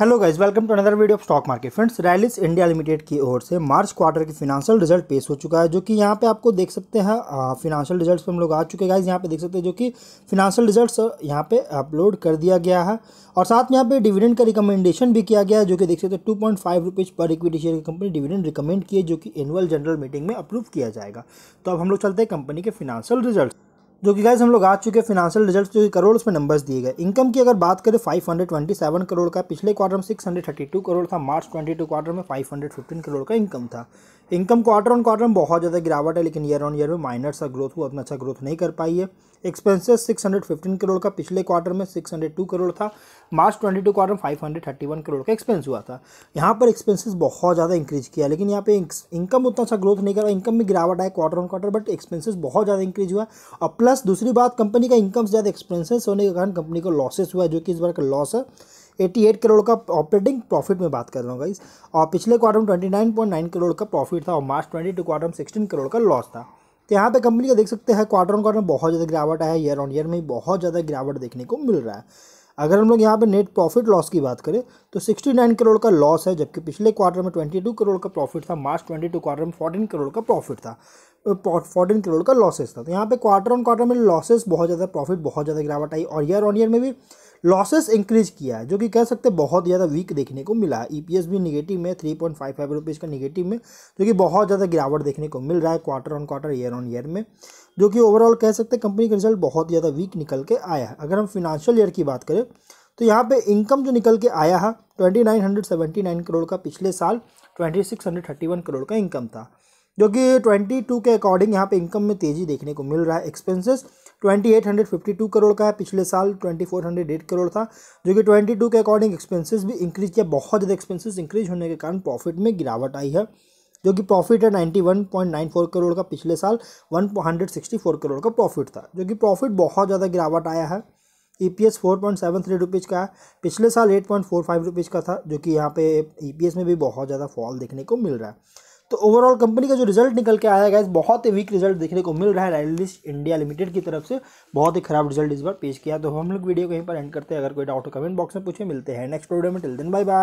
hello guys welcome to another video of stock market friends Rallis India Limited की ओर से March quarter के financial result पेश हो चुका है जो कि यहाँ पे आपको देख सकते हैं फिनांशियल रिजल्ट्स पे हम लोग आ चुके हैं गाइज यहाँ पे देख सकते हैं जो कि फिनेंशियल रिजल्ट्स यहाँ पे अपलोड कर दिया गया है और साथ में यहाँ पे डिविडेंड का रिकमेंडेशन भी किया गया है जो कि देख सकते हैं टू पॉइंट फाइव रुपीज़ पर इक्विटी शेयर की कंपनी डिविडेंड रिकमेंड किए जो कि एनुअल जनरल मीटिंग में अप्रूव किया जाएगा तो अब हम लोग चलते हैं कंपनी के फिनांशियल रिजल्ट जो कि गाइज हम लोग आ चुके हैं फिनेंशियल रिजल्ट जो करोड़ उसमें नंबर्स दिए गए इनकम की अगर बात करें 527 करोड़ का पिछले क्वार्टर में 632 करोड़ था मार्च 22 क्वार्टर में 515 करोड़ का इनकम था इनकम क्वार्टर ऑन क्वार्टर में बहुत ज़्यादा गिरावट है लेकिन ईयर ऑन ईयर में माइनर सा ग्रोथ हुआ अपना अच्छा ग्रोथ नहीं कर पाई है एक्सपेंसेस 615 करोड़ का पिछले क्वार्टर में 602 करोड़ था मार्च 22 क्वार्टर में 531 करोड़ का एक्सपेंस हुआ था यहाँ पर एक्सपेंसेस बहुत ज़्यादा इंक्रीज किया लेकिन यहाँ पे इनकम उतना अच्छा ग्रोथ नहीं करा इनकम में गिरावट आया quarter on quarter but expenses बहुत ज़्यादा इंक्रीज हुआ और प्लस प्लस दूसरी बात कंपनी का इनकम से ज़्यादा एक्सपेंसेस होने के कारण कंपनी को लॉसेस हुआ जो कि इस बार का लॉस है 88 करोड़ का ऑपरेटिंग प्रॉफिट में बात कर रहा हूँ गाइस और पिछले क्वार्टर में नाइन करोड़ का प्रॉफिट था और मार्च ट्वेंटी टू क्वार्टर में 16 करोड़ का लॉस था तो यहाँ पे कंपनी का देख सकते हैं क्वार्टर ऑन क्वार्टर में बहुत ज़्यादा गिरावट आया ईयर ऑन ईयर में बहुत ज़्यादा गिरावट देखने को मिल रहा है अगर हम लोग यहाँ पे नेट प्रॉफिट लॉस की बात करें तो 69 करोड़ का लॉस है जबकि पिछले क्वार्टर में 22 करोड़ का प्रॉफिट था मार्च 22 क्वार्टर में 14 करोड़ का प्रॉफिट था फोर्टीन करोड़ का लॉसेस था तो यहाँ पे क्वार्टर ऑन क्वार्टर में लॉसेस बहुत ज़्यादा प्रॉफिट बहुत ज़्यादा गिरावट आई और ईयर ऑन ईयर में भी लॉसेस इंक्रीज किया है जो कि कह सकते हैं बहुत ज़्यादा वीक देखने को मिला है ई e भी निगेटिव में three point five five rupees का निगेटिव में जो कि बहुत ज़्यादा गिरावट देखने को मिल रहा है quarter on quarter year on year में जो कि ओवरऑल कह सकते हैं कंपनी का रिजल्ट बहुत ज़्यादा वीक निकल के आया है अगर हम फिनांशियल ईयर की बात करें तो यहाँ पे इनकम जो निकल के आया है twenty nine hundred seventy nine crore का पिछले साल twenty six hundred thirty one crore का इनकम था जो कि 22 के अकॉर्डिंग यहाँ पे इनकम में तेज़ी देखने को मिल रहा है एक्सपेंसेस 2852 करोड़ का है पिछले साल 2408 करोड़ था जो कि 22 के अकॉर्डिंग एक्सपेंसेस भी इंक्रीज किया बहुत ज़्यादा एक्सपेंसेस इंक्रीज होने के कारण प्रॉफिट में गिरावट आई है जो कि प्रॉफिट है 91.94 करोड़ का पिछले साल 164 करोड़ का प्रॉफिट था जो कि प्रॉफिट बहुत ज़्यादा गिरावट आया है E P S four point seven three rupees का है पिछले साल eight point four five rupees का था जो कि यहाँ पे ई पी एस में भी बहुत ज़्यादा फॉल देखने को मिल रहा है तो ओवरऑल कंपनी का जो रिजल्ट निकल के आया गया बहुत ही वीक रिजल्ट देखने को मिल रहा है एटलीस्ट इंडिया लिमिटेड की तरफ से बहुत ही खराब रिजल्ट इस बार पेश किया तो हम लोग वीडियो कहीं पर एंड करते हैं अगर कोई डाउट हो कमेंट बॉक्स में पूछे मिलते हैं नेक्स्ट वीडियो में टिल दिन बाय बाय